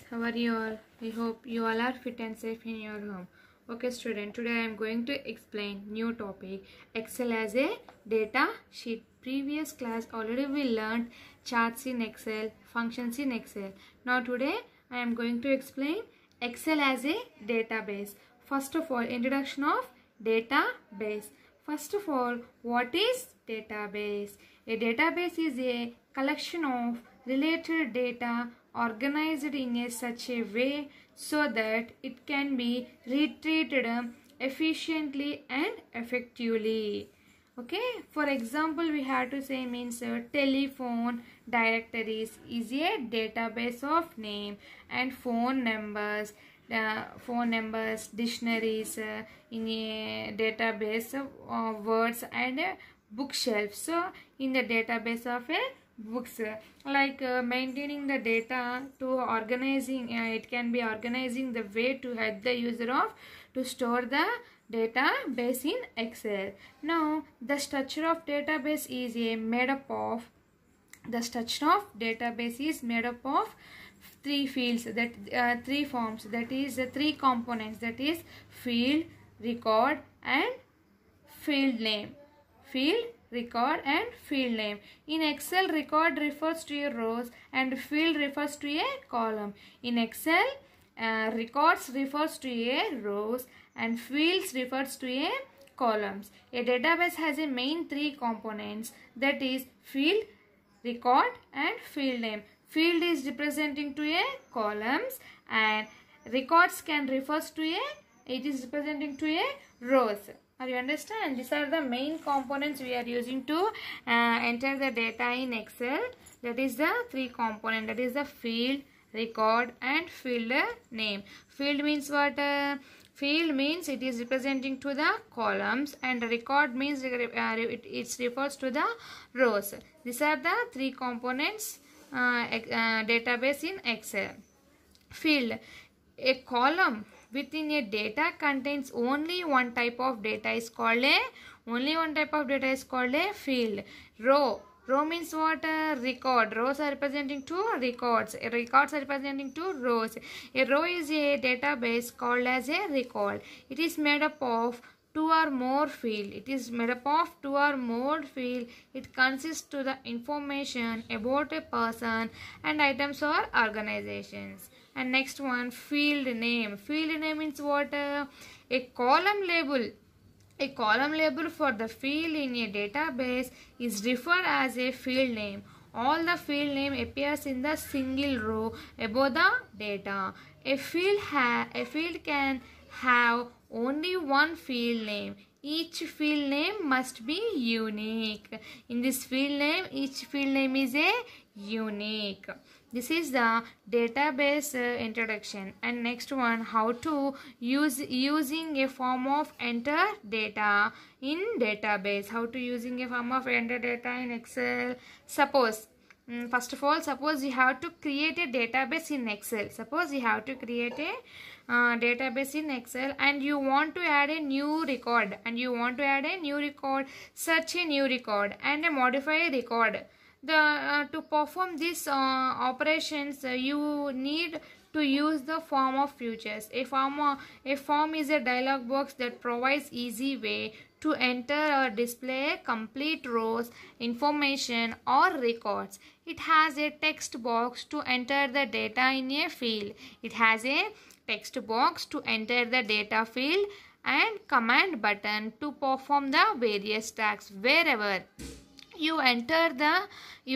friends how are you all i hope you all are fit and safe in your home okay student today i am going to explain new topic excel as a data sheet previous class already we learned charts in excel functions in excel now today i am going to explain excel as a database first of all introduction of database first of all what is database a database is a collection of related data organized in a such a way so that it can be retreated um, efficiently and effectively okay for example we have to say means uh, telephone directories is a database of name and phone numbers uh, phone numbers dictionaries uh, in a database of uh, words and bookshelf so in the database of a books like uh, maintaining the data to organizing uh, it can be organizing the way to help the user of to store the database in excel now the structure of database is a made up of the structure of database is made up of three fields that uh, three forms that is the uh, three components that is field record and field name field record and field name. In Excel, record refers to a rows and field refers to a column. In Excel, uh, records refers to a rows and fields refers to a columns. A database has a main three components that is field, record and field name. Field is representing to a columns and records can refers to a it is representing to a rows. Are you understand? These are the main components we are using to uh, enter the data in Excel. That is the three component. That is the field, record and field name. Field means what? Uh, field means it is representing to the columns and record means it uh, refers to the rows. These are the three components uh, uh database in Excel. Field. A column within a data contains only one type of data is called a only one type of data is called a field. Row. Row means what? a uh, record. Rows are representing two records. A records are representing two rows. A row is a database called as a record. It is made up of two or more field it is made up of two or more field it consists to the information about a person and items or organizations and next one field name field name means what uh, a column label a column label for the field in a database is referred as a field name all the field name appears in the single row above the data a field ha a field can have only one field name each field name must be unique in this field name each field name is a unique this is the database uh, introduction and next one how to use using a form of enter data in database how to using a form of enter data in excel suppose mm, first of all suppose you have to create a database in excel suppose you have to create a uh, database in excel and you want to add a new record and you want to add a new record search a new record and a modify record the uh, to perform these uh, operations uh, you need to use the form of futures. A form, a form is a dialog box that provides easy way to enter or display complete rows, information or records. It has a text box to enter the data in a field. It has a text box to enter the data field and command button to perform the various tasks wherever you enter the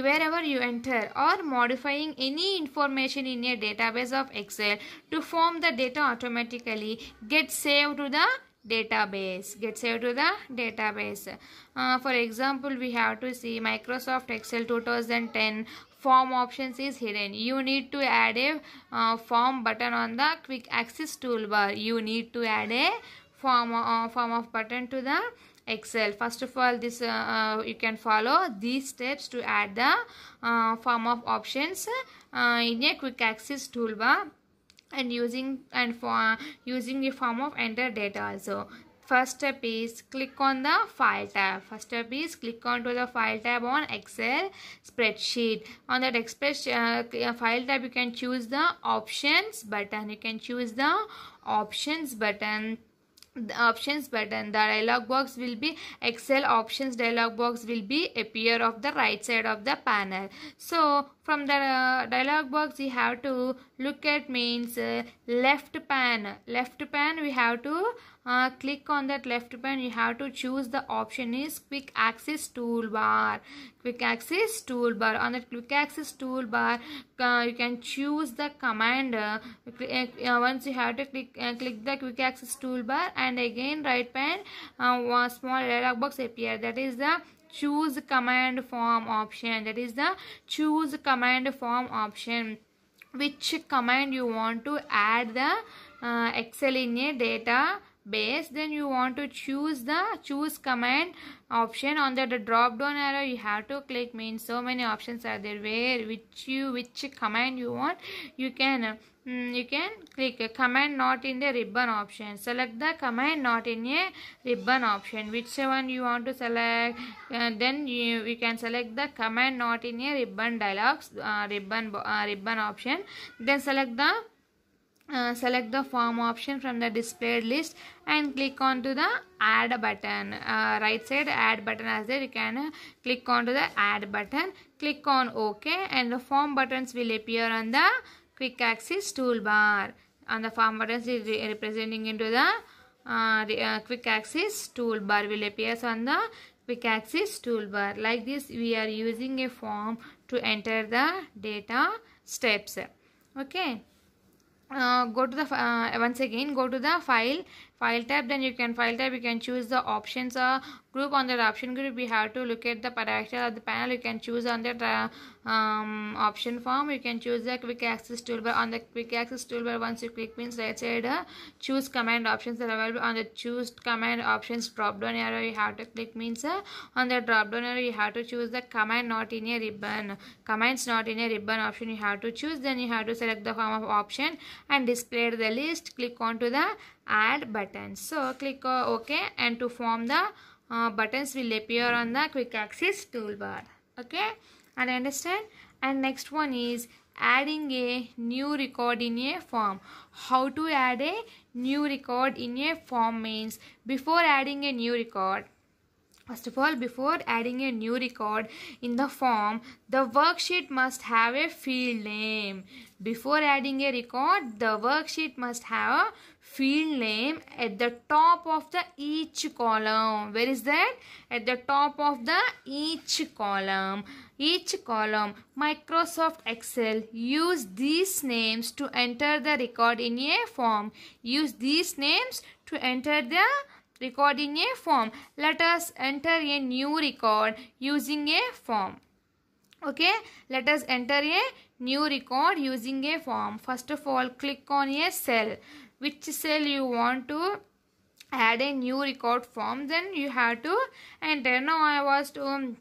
wherever you enter or modifying any information in a database of excel to form the data automatically get saved to the database get saved to the database uh, for example we have to see microsoft excel 2010 form options is hidden you need to add a uh, form button on the quick access toolbar you need to add a form uh, form of button to the excel first of all this uh, uh, you can follow these steps to add the uh, form of options uh, in a quick access toolbar and using and for uh, using a form of enter data also first step is click on the file tab first step is click onto the file tab on excel spreadsheet on that express uh, uh, file tab you can choose the options button you can choose the options button options button the dialog box will be excel options dialog box will be appear of the right side of the panel so from the uh, dialog box we have to look at means uh, left pan left pan we have to uh, click on that left pen you have to choose the option is quick access toolbar quick access toolbar on that quick access toolbar uh, you can choose the command uh, uh, uh once you have to click click the quick access toolbar and again right pen one small dialog box appear that is the choose command form option that is the choose command form option which command you want to add the uh, excel in a data base then you want to choose the choose command option on the, the drop down arrow you have to click means so many options are there where which you which command you want you can mm, you can click command not in the ribbon option select the command not in a ribbon option Which one you want to select and uh, then you, you can select the command not in a ribbon dialogs uh, ribbon uh, ribbon option then select the uh, select the form option from the displayed list and click on to the add button uh, right side add button as there you can uh, click on to the add button click on ok and the form buttons will appear on the quick access toolbar on the form buttons is representing into the uh, uh, quick access toolbar will appear on the quick access toolbar like this we are using a form to enter the data steps okay uh, go to the uh, once again go to the file file type then you can file type you can choose the options uh, group on that option group we have to look at the parameter of the panel you can choose on that uh, um, option form you can choose the quick access toolbar on the quick access toolbar once you click means right side uh, choose command options that are available on the choose command options drop down arrow you have to click means uh, on the drop down arrow you have to choose the command not in a ribbon commands not in a ribbon option you have to choose then you have to select the form of option and display the list click on to the add button. so click uh, ok and to form the uh, buttons will appear on the quick access toolbar okay and understand and next one is adding a new record in a form how to add a new record in a form means before adding a new record First of all, before adding a new record in the form, the worksheet must have a field name. Before adding a record, the worksheet must have a field name at the top of the each column. Where is that? At the top of the each column. Each column, Microsoft Excel, use these names to enter the record in a form. Use these names to enter the recording a form. Let us enter a new record using a form. Okay, let us enter a new record using a form. First of all, click on a cell. Which cell you want to add a new record form, then you have to enter. Now I was to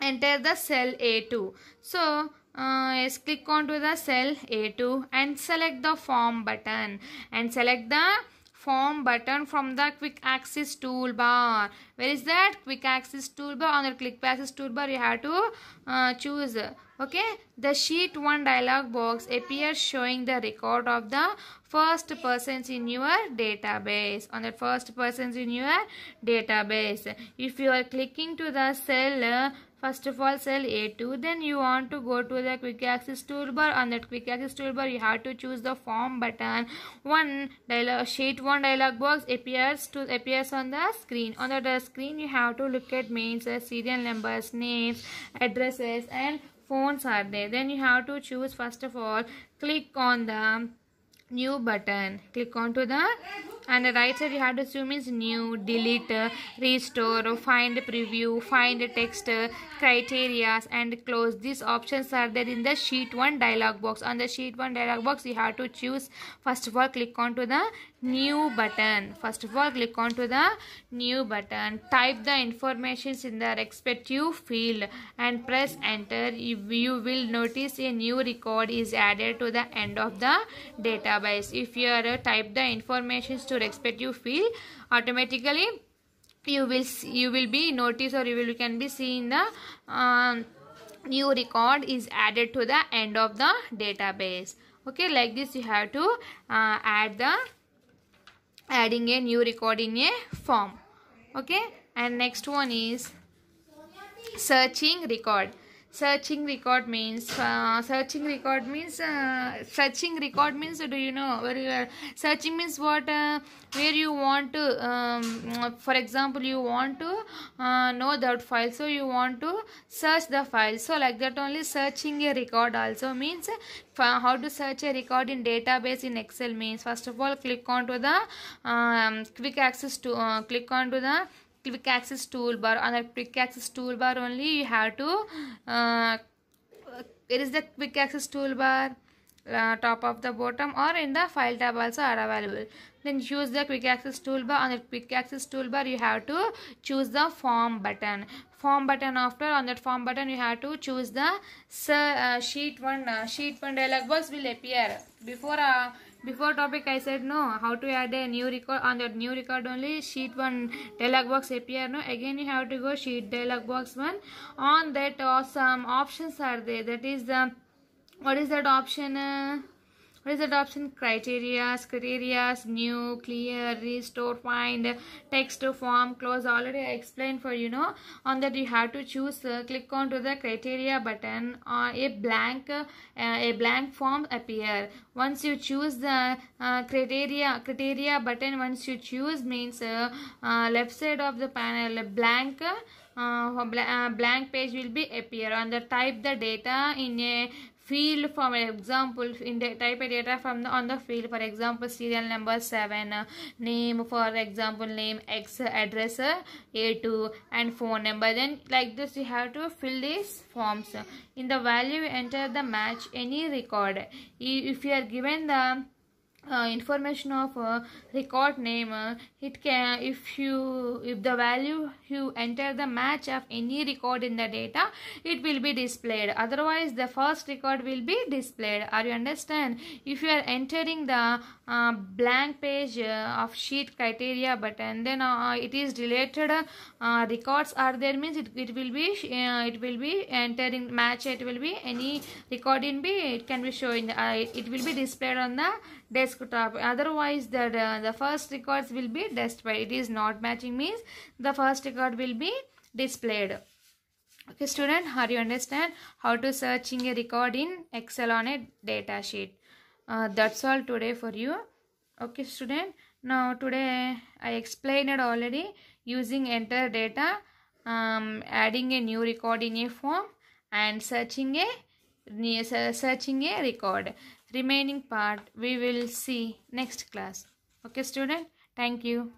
enter the cell A2. So, uh, yes, click onto the cell A2 and select the form button and select the form button from the quick access toolbar where is that quick access toolbar on the quick access toolbar you have to uh, choose okay the sheet 1 dialog box appears showing the record of the first persons in your database on the first persons in your database if you are clicking to the cell First of all cell A2 then you want to go to the quick access toolbar on that quick access toolbar you have to choose the form button one dialog sheet one dialog box appears to appears on the screen on the screen you have to look at main serial numbers names addresses and phones are there then you have to choose first of all click on the new button click onto the and the right side you have to zoom is new delete restore find preview find text criteria and close these options are there in the sheet 1 dialog box on the sheet 1 dialog box you have to choose first of all click onto the new button first of all click on to the new button type the informations in the respective field and press enter you will notice a new record is added to the end of the database if you are uh, type the informations to respective field automatically you will you will be notice or you will you can be seen the um, new record is added to the end of the database okay like this you have to uh, add the adding a new record in a form okay and next one is searching record searching record means uh, searching record means uh, searching record means do you know very well searching means what uh, where you want to um, for example you want to uh, know that file so you want to search the file so like that only searching a record also means uh, how to search a record in database in excel means first of all click on to the um, quick access to uh, click on to the quick access toolbar on quick access toolbar only you have to uh, it is the quick access toolbar uh, top of the bottom or in the file tab also are available then use the quick access toolbar on the quick access toolbar you have to choose the form button form button after on that form button you have to choose the uh, sheet one uh, sheet one dialog box will appear before uh, before topic i said no how to add a new record on that new record only sheet one dialog box appear no again you have to go sheet dialog box one on that awesome options are there that is the what is that option uh, what is that option criteria criteria new clear restore find text form close already i explained for you know on that you have to choose uh, click on to the criteria button uh, a blank uh, a blank form appear once you choose the uh, criteria criteria button once you choose means uh, uh, left side of the panel blank uh, uh, blank page will be appear on the type the data in a field for example in the type a data from the on the field for example serial number 7 uh, name for example name x address uh, a2 and phone number then like this you have to fill these forms in the value enter the match any record if you are given the uh, information of uh, record name uh, it can if you if the value you enter the match of any record in the data it will be displayed otherwise the first record will be displayed are you understand if you are entering the uh, blank page uh, of sheet criteria button then uh, it is related records are there means it, it will be it will be entering match it will be any record in be it can be shown it will be displayed on the desktop otherwise the uh, the first records will be displayed it is not matching means the first record will be displayed okay student how do you understand how to searching a record in excel on a data sheet uh, that's all today for you okay student now today i explained it already using enter data um, adding a new record in a form and searching a searching a record remaining part we will see next class okay student thank you